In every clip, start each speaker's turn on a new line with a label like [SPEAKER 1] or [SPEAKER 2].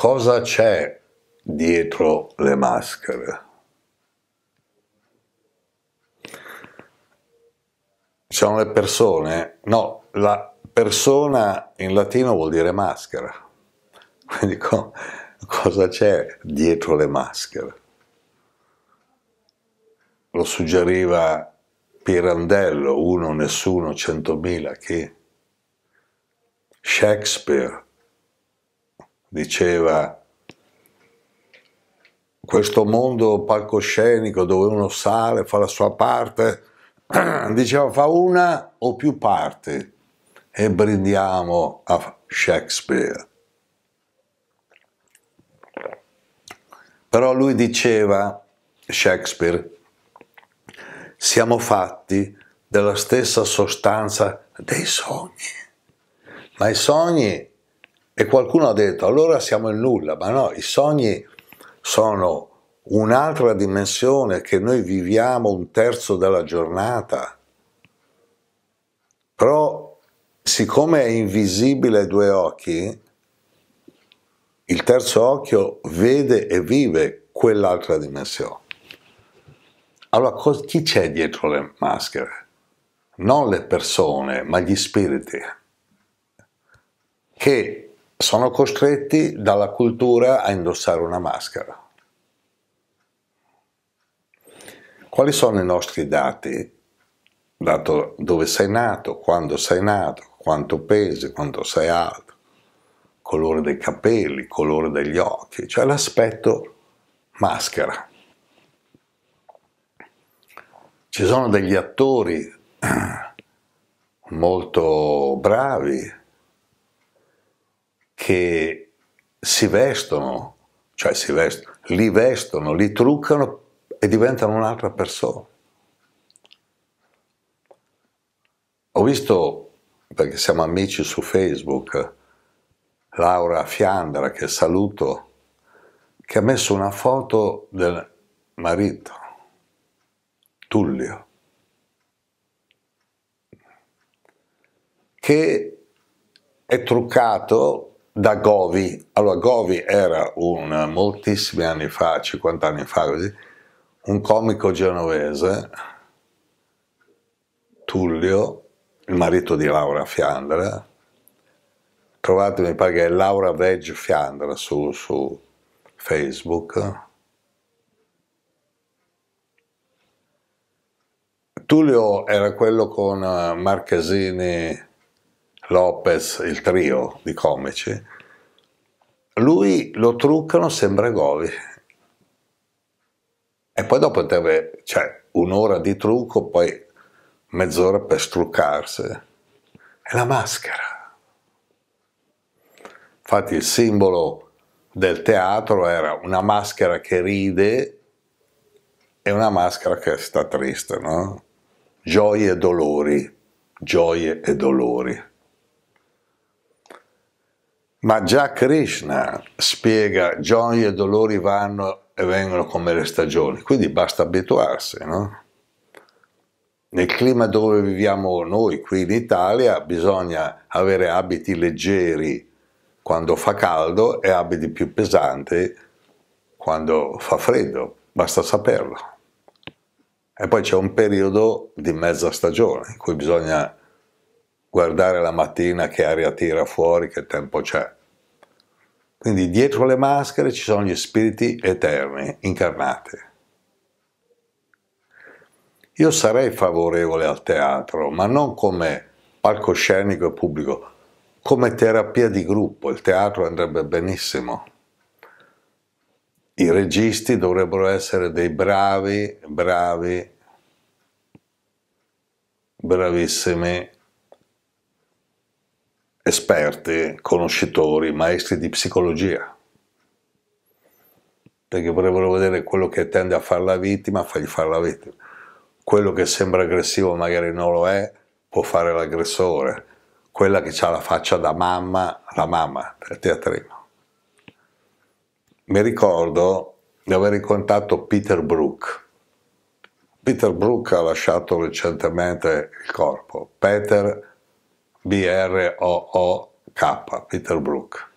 [SPEAKER 1] cosa c'è dietro le maschere. Sono le persone, no, la persona in latino vuol dire maschera, quindi co cosa c'è dietro le maschere? Lo suggeriva Pirandello, uno, nessuno, centomila, chi? Shakespeare, diceva questo mondo palcoscenico dove uno sale, fa la sua parte, diceva fa una o più parti e brindiamo a Shakespeare. Però lui diceva, Shakespeare, siamo fatti della stessa sostanza dei sogni, ma i sogni e qualcuno ha detto, allora siamo in nulla, ma no, i sogni sono un'altra dimensione che noi viviamo un terzo della giornata. Però siccome è invisibile ai due occhi, il terzo occhio vede e vive quell'altra dimensione. Allora chi c'è dietro le maschere? Non le persone, ma gli spiriti che sono costretti dalla cultura a indossare una maschera. Quali sono i nostri dati? Dato dove sei nato, quando sei nato, quanto pesi, quanto sei alto, colore dei capelli, colore degli occhi, cioè l'aspetto maschera. Ci sono degli attori molto bravi che si vestono, cioè si vestono, li vestono, li truccano e diventano un'altra persona. Ho visto, perché siamo amici su Facebook, Laura Fiandra, che saluto, che ha messo una foto del marito, Tullio, che è truccato da Govi. Allora Govi era un, moltissimi anni fa, 50 anni fa così, un comico genovese, Tullio, il marito di Laura Fiandra, trovate mi pare che è Laura Veg Fiandra su, su Facebook, Tullio era quello con eh, Marchesini Lopez, il trio di comici, lui lo truccano, sembra Govi. E poi dopo deve, cioè, un'ora di trucco, poi mezz'ora per struccarsi. È la maschera. Infatti il simbolo del teatro era una maschera che ride e una maschera che sta triste, no? Gioie e dolori, gioie e dolori. Ma già Krishna spiega gioie e dolori vanno e vengono come le stagioni, quindi basta abituarsi, no? Nel clima dove viviamo noi qui in Italia bisogna avere abiti leggeri quando fa caldo e abiti più pesanti quando fa freddo, basta saperlo. E poi c'è un periodo di mezza stagione in cui bisogna guardare la mattina che aria tira fuori, che tempo c'è. Quindi dietro le maschere ci sono gli spiriti eterni, incarnati. Io sarei favorevole al teatro, ma non come palcoscenico e pubblico, come terapia di gruppo. Il teatro andrebbe benissimo. I registi dovrebbero essere dei bravi, bravi, bravissimi esperti, conoscitori, maestri di psicologia, perché vorrebbero vedere quello che tende a fare la vittima, fagli fare la vittima. Quello che sembra aggressivo magari non lo è, può fare l'aggressore. Quella che ha la faccia da mamma, la mamma del teatrino. Mi ricordo di aver incontrato Peter Brook. Peter Brook ha lasciato recentemente il corpo. Peter B-R-O-O-K, Peter Brook,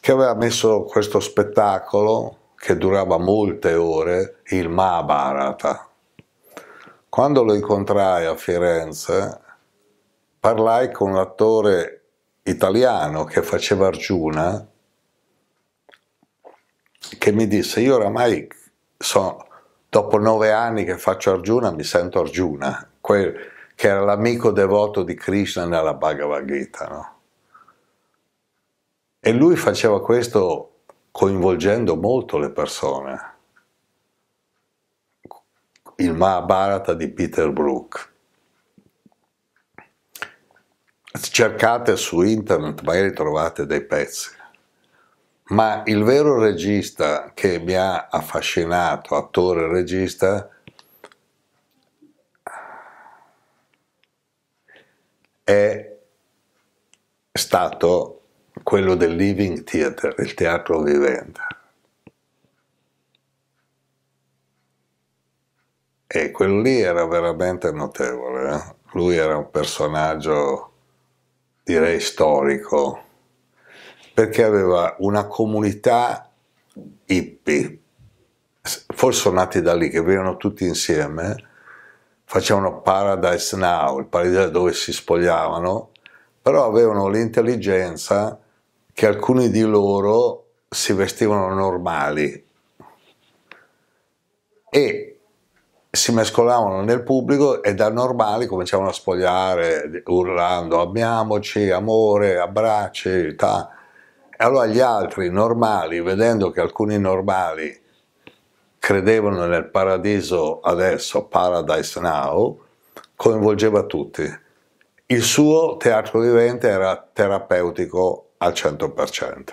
[SPEAKER 1] che aveva messo questo spettacolo che durava molte ore, il Mahabharata. Quando lo incontrai a Firenze, parlai con un attore italiano che faceva Arjuna, che mi disse, io oramai so, dopo nove anni che faccio Arjuna, mi sento Arjuna. que che era l'amico devoto di Krishna nella Bhagavad Gita. No? E lui faceva questo coinvolgendo molto le persone. Il Mahabharata di Peter Brook. Cercate su internet, magari trovate dei pezzi. Ma il vero regista che mi ha affascinato, attore e regista, è stato quello del living theater, il teatro vivente. E quello lì era veramente notevole. Eh? Lui era un personaggio, direi, storico, perché aveva una comunità hippie, forse nati da lì, che vivevano tutti insieme, facevano Paradise Now, il paradiso dove si spogliavano, però avevano l'intelligenza che alcuni di loro si vestivano normali e si mescolavano nel pubblico e da normali cominciavano a spogliare urlando amiamoci, amore, abbracci, ta. E allora gli altri normali, vedendo che alcuni normali credevano nel paradiso adesso, Paradise Now, coinvolgeva tutti. Il suo teatro vivente era terapeutico al 100%.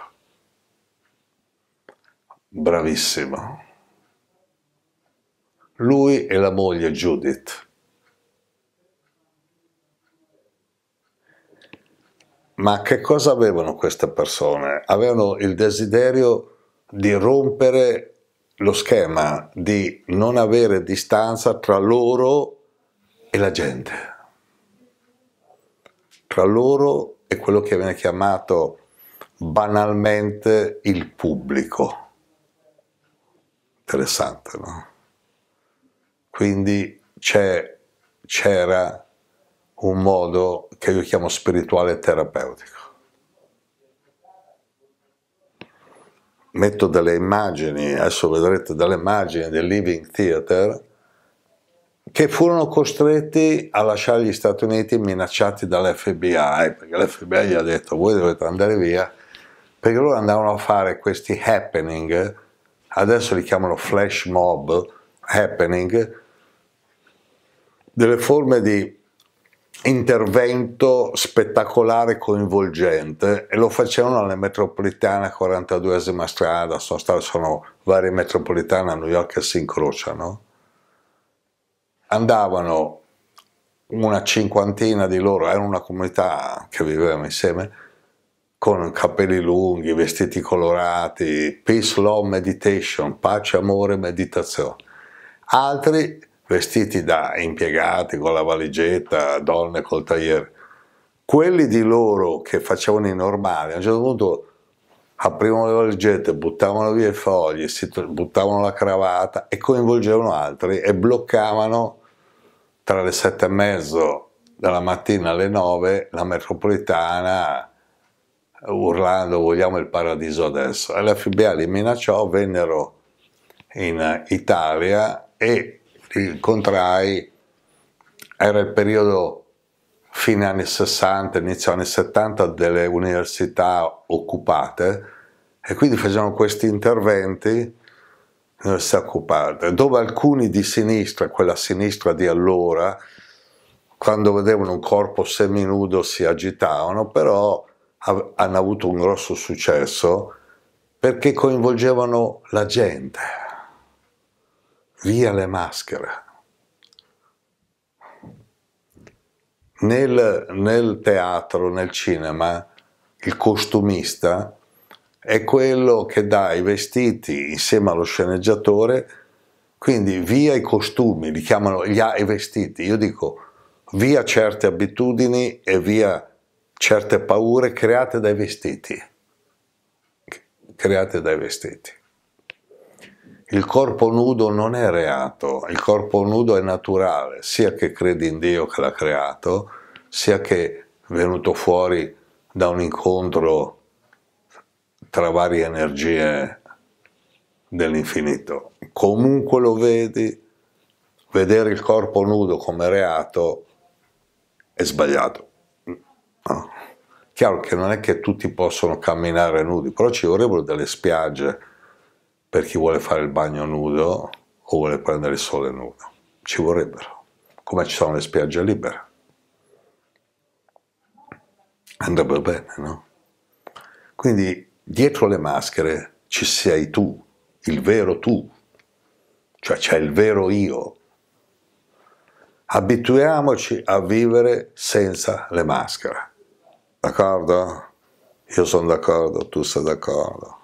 [SPEAKER 1] Bravissimo. Lui e la moglie Judith. Ma che cosa avevano queste persone? Avevano il desiderio di rompere lo schema di non avere distanza tra loro e la gente, tra loro e quello che viene chiamato banalmente il pubblico. Interessante, no? Quindi c'era un modo che io chiamo spirituale terapeutico metto delle immagini, adesso vedrete delle immagini del Living Theater, che furono costretti a lasciare gli Stati Uniti minacciati dall'FBI, perché l'FBI gli ha detto voi dovete andare via, perché loro andavano a fare questi happening, adesso li chiamano flash mob, happening, delle forme di intervento spettacolare e coinvolgente e lo facevano alla metropolitana 42esima strada, sono, state, sono varie metropolitane a New York che si incrociano. Andavano una cinquantina di loro, era una comunità che vivevano insieme, con capelli lunghi, vestiti colorati, peace, law, meditation, pace, amore, meditazione. Altri vestiti da impiegati con la valigetta, donne col tagliere. Quelli di loro che facevano i normali, a un certo punto aprivano le valigette, buttavano via i fogli, buttavano la cravata e coinvolgevano altri e bloccavano tra le sette e mezzo dalla mattina alle nove la metropolitana urlando vogliamo il paradiso adesso. E la FBI li minacciò, vennero in Italia e li incontrai, era il periodo fine anni 60, inizio anni 70 delle università occupate e quindi facevano questi interventi università occupate, dove alcuni di sinistra, quella sinistra di allora, quando vedevano un corpo seminudo si agitavano, però hanno avuto un grosso successo perché coinvolgevano la gente, via le maschere. Nel, nel, teatro, nel cinema, il costumista è quello che dà i vestiti insieme allo sceneggiatore, quindi via i costumi, li chiamano gli, i vestiti. Io dico via certe abitudini e via certe paure create dai vestiti. Create dai vestiti il corpo nudo non è reato, il corpo nudo è naturale, sia che credi in Dio che l'ha creato, sia che è venuto fuori da un incontro tra varie energie dell'infinito. Comunque lo vedi, vedere il corpo nudo come reato è sbagliato. No. Chiaro che non è che tutti possono camminare nudi, però ci vorrebbero delle spiagge per chi vuole fare il bagno nudo o vuole prendere il sole nudo. Ci vorrebbero, come ci sono le spiagge libere. Andrebbero bene, no? Quindi dietro le maschere ci sei tu, il vero tu, cioè c'è il vero io. Abituiamoci a vivere senza le maschere. D'accordo? Io sono d'accordo, tu sei d'accordo.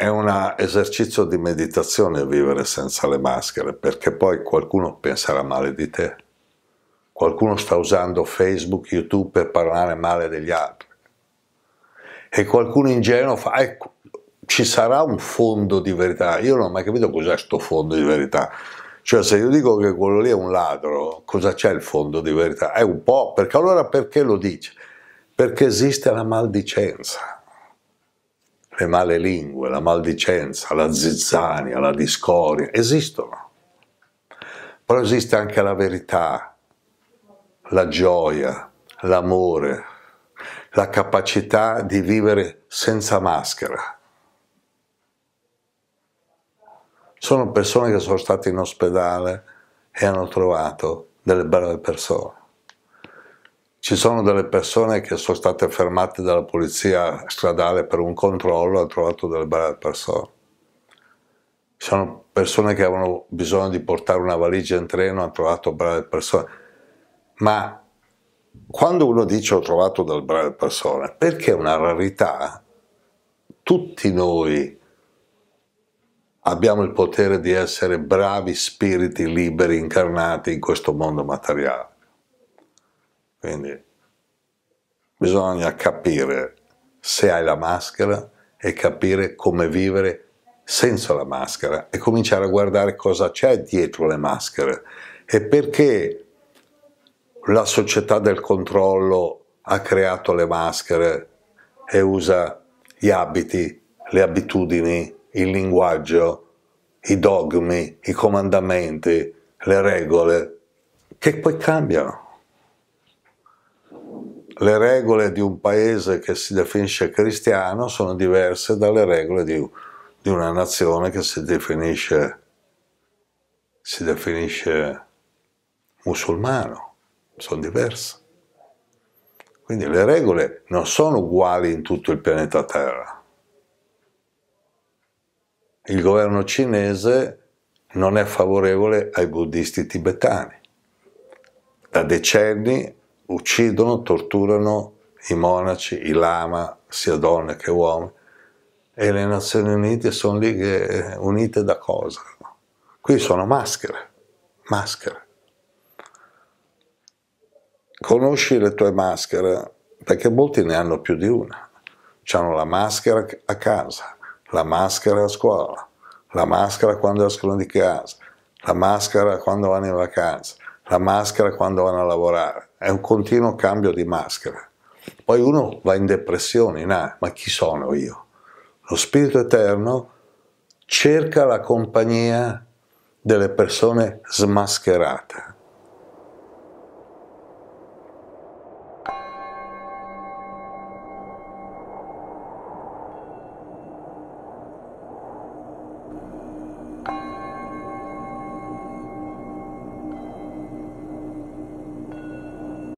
[SPEAKER 1] è un esercizio di meditazione vivere senza le maschere, perché poi qualcuno penserà male di te. Qualcuno sta usando Facebook, YouTube per parlare male degli altri. E qualcuno ingenuo fa, ecco, ci sarà un fondo di verità. Io non ho mai capito cos'è questo fondo di verità. Cioè se io dico che quello lì è un ladro, cosa c'è il fondo di verità? È un po', perché allora perché lo dice? Perché esiste la maldicenza le male lingue, la maldicenza, la zizzania, la discordia, esistono. Però esiste anche la verità, la gioia, l'amore, la capacità di vivere senza maschera. Sono persone che sono state in ospedale e hanno trovato delle brave persone. Ci sono delle persone che sono state fermate dalla polizia stradale per un controllo, hanno trovato delle belle persone. Ci sono persone che avevano bisogno di portare una valigia in treno, hanno trovato brave persone. Ma quando uno dice ho trovato delle brave persone, perché è una rarità, tutti noi abbiamo il potere di essere bravi spiriti liberi incarnati in questo mondo materiale. Quindi bisogna capire se hai la maschera e capire come vivere senza la maschera e cominciare a guardare cosa c'è dietro le maschere e perché la società del controllo ha creato le maschere e usa gli abiti, le abitudini, il linguaggio, i dogmi, i comandamenti, le regole, che poi cambiano le regole di un paese che si definisce cristiano sono diverse dalle regole di, di una nazione che si definisce, si definisce musulmano, sono diverse. Quindi le regole non sono uguali in tutto il pianeta Terra. Il governo cinese non è favorevole ai buddisti tibetani. Da decenni uccidono, torturano i monaci, i lama, sia donne che uomini, e le Nazioni Unite sono lì che, unite da cosa? Qui sono maschere, maschere. Conosci le tue maschere, perché molti ne hanno più di una. Hanno la maschera a casa, la maschera a scuola, la maschera quando escono di casa, la maschera quando vanno in vacanza, la maschera quando vanno a lavorare è un continuo cambio di maschera. Poi uno va in depressione, in ah, ma chi sono io? Lo Spirito Eterno cerca la compagnia delle persone smascherate.